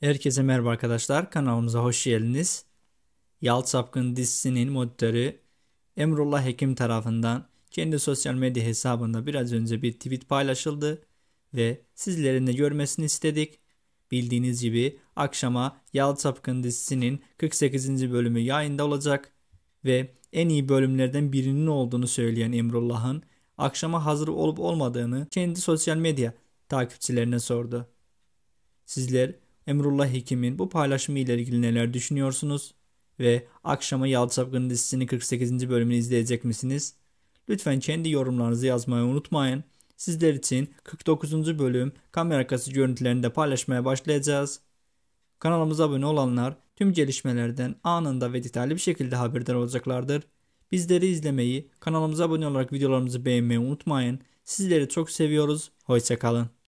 Herkese merhaba arkadaşlar. Kanalımıza hoş geldiniz. Yalt Sapkın dizisinin modörü Emrullah Hekim tarafından kendi sosyal medya hesabında biraz önce bir tweet paylaşıldı ve sizlerin de görmesini istedik. Bildiğiniz gibi akşama Yalt Sapkın dizisinin 48. bölümü yayında olacak ve en iyi bölümlerden birinin olduğunu söyleyen Emrullah'ın akşama hazır olup olmadığını kendi sosyal medya takipçilerine sordu. Sizler Emrullah Hekim'in bu paylaşımı ile ilgili neler düşünüyorsunuz? Ve akşama Yal Çapkını dizisinin 48. bölümünü izleyecek misiniz? Lütfen kendi yorumlarınızı yazmayı unutmayın. Sizler için 49. bölüm kamera arkası görüntülerini de paylaşmaya başlayacağız. Kanalımıza abone olanlar tüm gelişmelerden anında ve detaylı bir şekilde haberdar olacaklardır. Bizleri izlemeyi, kanalımıza abone olarak videolarımızı beğenmeyi unutmayın. Sizleri çok seviyoruz. Hoşçakalın.